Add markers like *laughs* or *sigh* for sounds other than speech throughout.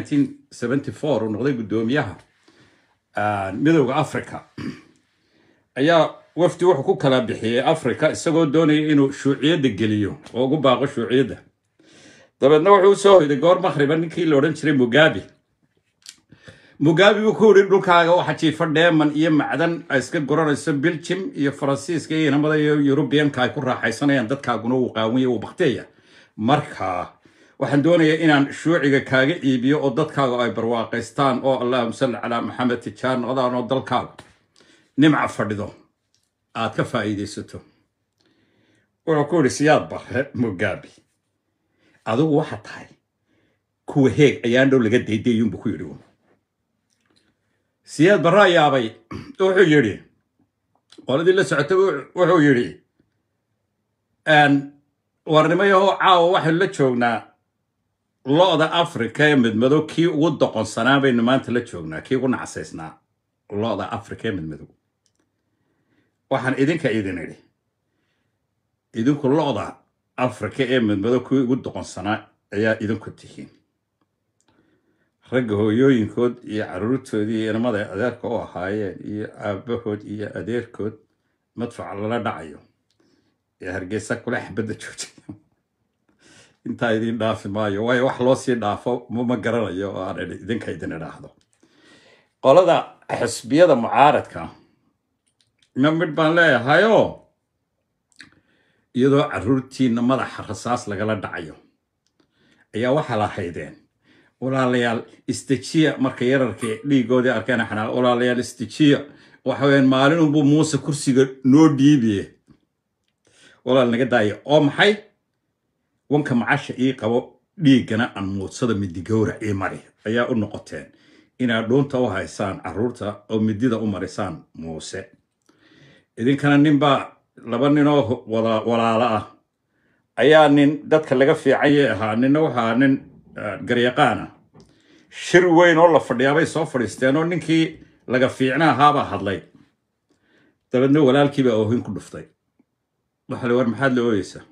uu noqday guddoomiyaha ah, midowda africa ayaa wafdi wuxuu ku kala bixiyey africa isagoo doonaya inuu shuuciyadda geliyo oo ugu baaqo shuuciyadda dabeedna wuxuu usoo soo hoyday goor makhriba ninkii la odhan jiray mugabi mugabi buu ku yidhi dhulkaaga waxa jiifa dheeman iyo macdan ay iska guranayso biljim iyo faransiiska iyo inamada iyo yurubiyanka ay ku raaxaysanayaan dadkaaguna wuu qaawanya wuu bakteeya markaa waxaan doonayaa inaan shuuciga kaaga iibiyo oo dadkaaga ay barwaaqaystaan oo allahuma salli calaa maxamed tijaar noqdaan oo dalkaaga nimca fadhido aad ka faa'iidaysato wuxuu ku idhi siyaad barre mugaabi adugu waxaa tahay kuwa heeg ayaan dhow laga daydayunbu ku yidhi siyaad baraa yaabay wuxuu yidhi qoladii la socotay wuxuu yidhi waarnimayahoo caawa waxaynu la joognaa lo-da africa ee midmadow kii ugu doqonsanaa baynu maanta la joognaa kii ugu nacasaysnaa lo-da africa ee midmadow waxaan idinka idin idhi idinku lo-da africa ee midmadow kii ugu doqonsanaa ayaa idinku tihiin ragga hooyooyinkood iyo caruurtoodii iyo inamada adeerka u ahaayeen iyo aabahood iyo adeerkood madfaca lala dhacayo ee hargeysa kula xabadda joojay intaa idiin dhaafi maayo waayo wax loo sii dhaafo ma garanayo oo aan idinka idin idhaahdo qolada xisbiyada mucaaradka na midh baan leeyahayoo iyadoo caruurtiina madaxa rasaas lagala dhacayo ayaa waxaa la walaalayaal istajiya marka yararkii dhiigoodii arkeen xanaa walaalayaal istajiya waxa weyaan unbuu muuse kursiga noo dhiibiye walaal naga daaya oo maxay wanka macasha ii qabo dhiiggana aan muudsada midigowra ii mari ayaa u noqoteen inaad dhuunta u haysaan caruurta oo midida u marisaan muuse idinkana nin baa laba ninoo walaalo ah ayaa nin dadka laga fiican fiicanyay ahaa ninna waxaa nin ah, garyaqaana ah. shir weyn oo la fadhiyaabay soo fadhiisteen oo ninkii laga fiicna ahaabaa hadlay dabeedna walaalkiibaa oohin ku dhuftay waxaa la war maxaad la ooyeysaa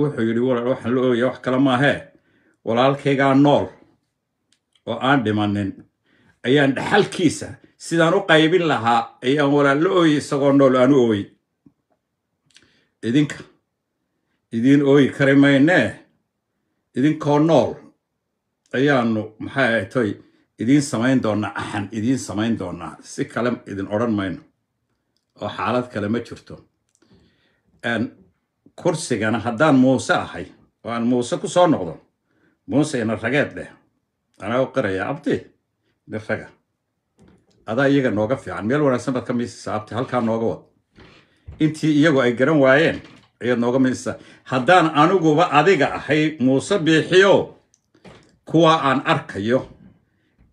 wuxuu yidhi walaal waxaan la ooya wax kale maahee walaalkaygaa nool oo aan dhimanin ayaan dhaxalkiisa sidaan u qaybin lahaa ayaan walaal la ooyi isagoo nool aan u ooyi idinka idiin ooyi kari maynee idinkoo nool ayaanu maxay ahatoy idiin samayn doonaa axan idiin samayn doonaa si kale idin odhan mayno oo xaalad kale ma jirto kursigana haddaan muuse ahay oo aan muuse ku soo noqdo muuse ina rageed leh anaa u qiraya abdi nin adaa iyaga nooga fiican meel wanaagsan baad ka miisaysaa abti halkaa nooga wad intii iyagu ay garan waayeen ayaad nooga miisaysaa haddaan aniguba adiga ahay muuse biixiyo kuwa aan arkayo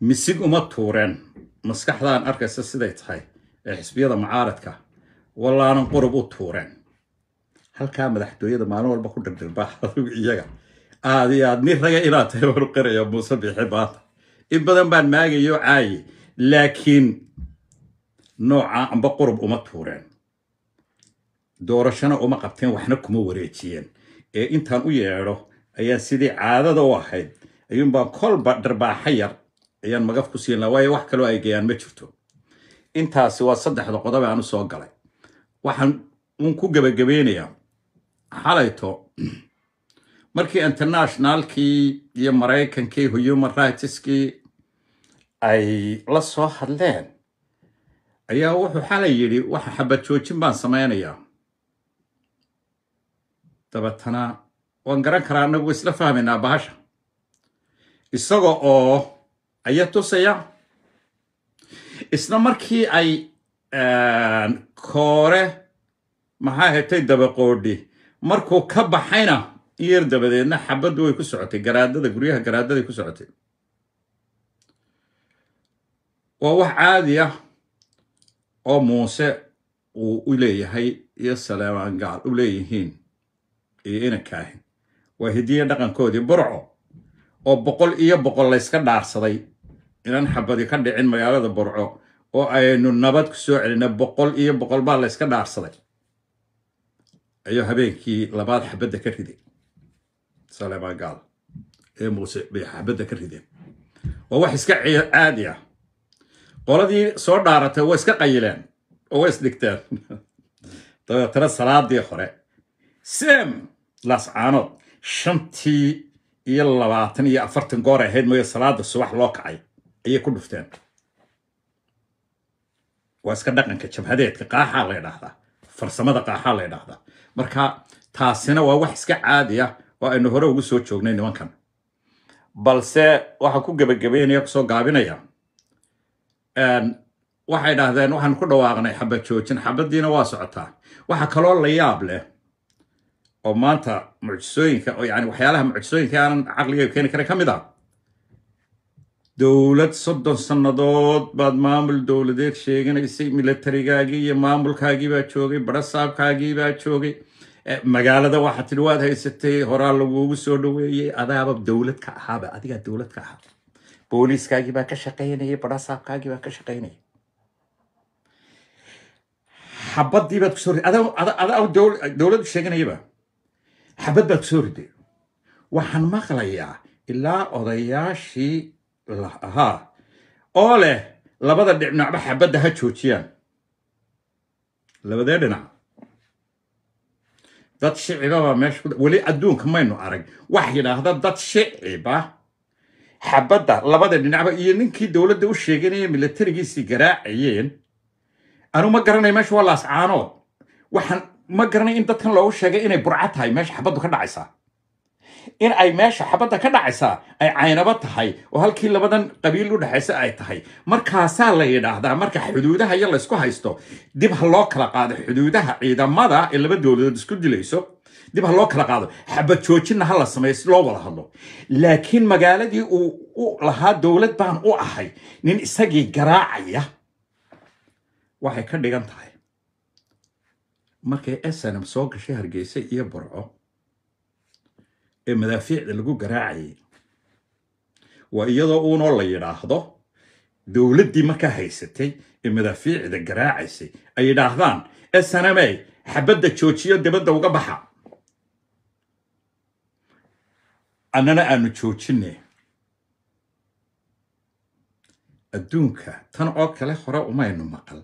misig uma tuureen maskaxdaan arkaysa siday tahay ee xisbiyada mucaaradka wallaanan qurub u tuureen halkaa madaxtooyada maalin walba ku dhirdirbaax adugu iyaga aadi aad nin raga inaad tahay waanu qaraya muuse bixi maanta in badan baan maagayo caayi laakiin nooca amba qurub uma tuureen doorashona uma qabteen waxna kuma wareejiyeen ee intaan u yeedho ayaa sidii caadada u ahayd ayuunbaa kolba dharbaaxa yar ayaan magaf ku siin laha waayo wax kaloo ay geeyaan ma jirto intaasi waa saddexda qodob aan u soo galay waxaan uun ku gebagabeynayaa xalayto markii internationalkii iyo maraykankii human rightskii ay la soo hadleen ayaa wuxuu xalay yidhi wax xabad joojin baan samaynayaa dabeetana waan garan karaa annagu isla fahmaynaa bahasha isaga oo aya tusaya isna markii ay eh, koore maxaa hetay dabaqoodhi markuu ka baxayna iyar dabadeedna xabaddu way ku socotay garaadada guryaha garaadaday ku socotay waa wax caadi ah oo muuse uu u leeyahay iyo saleemaan u leeyihiin iyo ina kaahin waa hidiya dhaqankoodii burco oo boqol iyo boqol layska dhaarsaday inaan xabadi ka dhicin magaalada burco oo aynu nabad ku soo celinna boqol iyo boqol baa layska dhaarsaday ayuu habeenkii labaad xabadda ka riday salemaan gaal ee muuse bay xabadda ka rideen waa wax iska caadi ah qoladii soo dhaaratay way iska qayileen oo way isdhigteen *laughs* dabeetana salaadii hore sam laascaanood shantii iyo labaatan iyo afartan goor ahayd mooye salaada subax loo kacay ayay ku dhufteen waa iska dhaqanka jabhadeedka qaaxaa la ydhaahdaa farsamada qaaxaa la ydhaahdaa marka taasina waa wax iska caadi ah oo aynu hore ugu soo joognay nimankan balse waxaan ku gebagabeynaya kusoo gaabinaya ehm, waxay dhahdeen waxaan ku dhawaaqnay xabad joojin xabaddiina waa socotaa waxa kaloo la yaab leh oo maanta mucjisooyinka yani waxyaalaha mucjisooyinka aanan caqliga keeni karin ka mid ah dowlad soddon sannadood baad maamul dowladeed sheeganaysay militarigaagii iyo maamulkaagiibaa joogay barasaabkaagii joogay eh, magaalada waxaa tidhi waad haysatay horaa laguugu soo dhaweeyey adaaba dowlad ka ahaaba adigaa dowlad ka ahaa booliiskaagii baa ka shaqaynayay barasaabkaagii baa ka shaqaynaya xabadii baad kusoo riday dowladdu sheeganayaba xabad baad kusoo riday waxaan maqlayaa ilaa odayaashii lahaa oo leh labada dhinacba xabadda ha joojiyaan labadee dhinac dad shicibabaa meesha weli adduunka maynu arag wax yidhaahda dad shiciba xabadda labada dhinacba iyo ninkii dowladda u sheeganaya milatarigiisii garaacayeen anu ma garanay meesha waa laascaanood waxaan ma garanay in dadkan loogu sheegay inay burca tahay meesha xabaddu ka dhacaysaa in ay meesha xabadda ka dhacaysaa ay caynabo tahay oo halkii labadan qabiil u dhexaysa ay tahay markaasaa la yidhaahdaa marka xuduudaha iyo laysku haysto dib ha loo kala qaado xuduudaha ciidamada ee laba dowladood isku dilayso dib ha loo kala qaado xabad joojinna ha la sameeyo si loo wada hadlo laakiin magaaladii uu u lahaa dowlad baan u ahay nin isagii garaacaya waxay ka dhigan tahay markay snm soo gashay hargeysa iyo barco ee madaafiicda lagu garaacayay waa iyadoo uunoo la yidhaahdo dowladdii markaa haysatay ee madaafiicda garaacaysay ay yidhaahdaan ee sanamey xabadda joojiyo dabadda uga baxa annana aanu joojinne adduunka tan oo kale hore umaynu maqal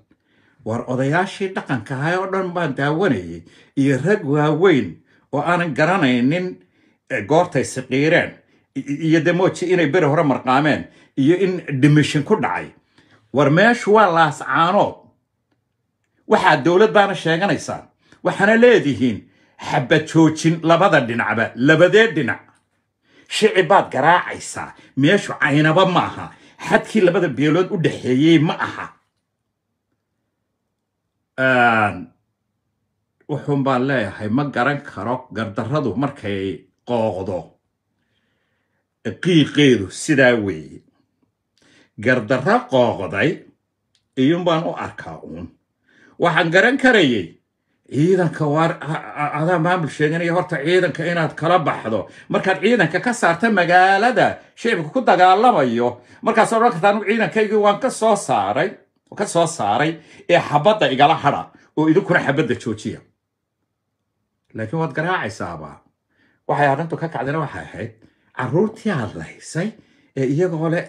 war odayaashii dhaqanka ahay oo dhan baan daawanayay iyo rag waaweyn oo aanan garanaynin goortay siqiireen iyo demoji inay beri hore marqaameen iyo in dhimishin ku dhacay war meeshu waa laascaanood waxaad dowlad baana sheeganaysaa waxaana leedihiin xabad joojin labada dhinacba labadee dhinac shicib baad garaacaysaa meeshu caynaba ma aha xadkii labada beelood u dhexeeyey ma aha wuxuun baan leeyahay ma garan karo gardarradu markay qooqdo qiiqeedu sidaa weeye gardarro qooqday baan u arkaa uun waxaan garan karayay ciidanka waar adaa maamul sheeganaya horta ciidanka inaad kala baxdo markaad ciidanka ka saarta magaalada shicibka ku dagaalamayo markaas odhan kartaa anugu ciidankaygii waan ka soo saaray ka soo saaray ee xabadda igala hadha oo idinkuna xabadda joojiya laakiin waad garaacaysaabaa waxay arrintu ka kacdayna waxay ahayd caruurtii adlaysay ee iyagoo le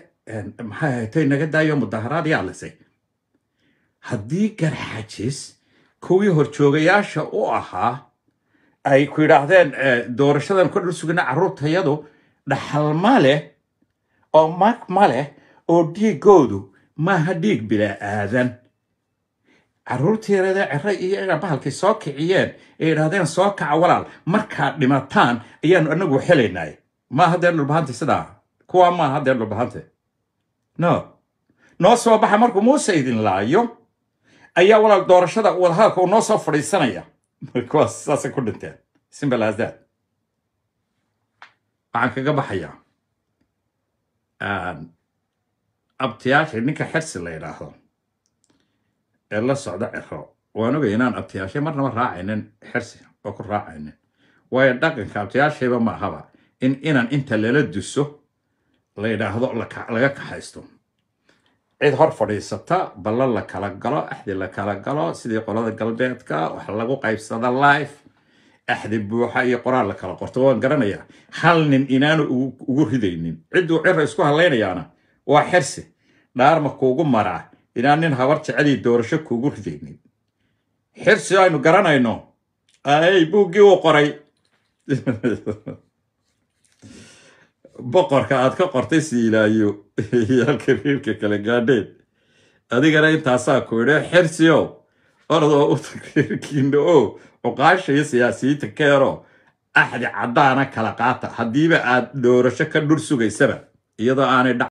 maxay ahayd naga daayo mudaharaad yaa lisay haddii garxajis kuwii horjoogayaasha u ahaa ay ku yidhaahdeen e, doorashadan ka dhul sugina carruurtayadu dhaxal ma leh oo mag ma leh oo dhiiggoodu maaha dhiig bilaa aadan caruurtiirada cere iyaga bahalkay soo kiciyeen ay idhaahdeen soo kaca walaal markaad dhimataan ayaanu anagu xelaynay maa haddeen dhulbahanta sidaa kuwaa maa haddeen dhulbahante no noo soo baxa markuu muuse idin laayo ayaa walaal doorashada wadahadalka uu noo soo fadhiisanaya *laughs* kuwaas saasay ku dhinteen simple waxaan kaga baxayaa abtiyaasha ninka xersi la yidhaahdo ee la socda ciro waan ogay inaan abtiyaashay marnaba raacaynin xersi oo ku raacaynin waayo dhaqanka abtiyaashayba maahaba in inaan inta lala duso la yidhaahdo laga kaxaysto cid hor fadhiisata ballo la kala galo axdi la kala galo sidii qolada galbeedka wax lagu qaybsada life axdi buuxa iyo qoraal la kala qorto waan garanayaa hal nin inaanu ugu ridaynin cidduu cira isku hadlaynayaana waa xersi dhaarma kuugu maraa inaan nin habar jeceli doorasho kugu ridaynin xirsi aynu garanayno ay buuggii uu qoray *laughs* boqorka aad ka qortay siilaayo *laughs* yaalkariirka kale gaadheed adigana intaasaa ku idhi xirsiyo ordoo u takriirkiina oo cuqaasha iyo siyaasiyiinta keero axdi caddaana kala qaata haddiiba aad doorasho ka dhur sugaysaba iyadoo aanay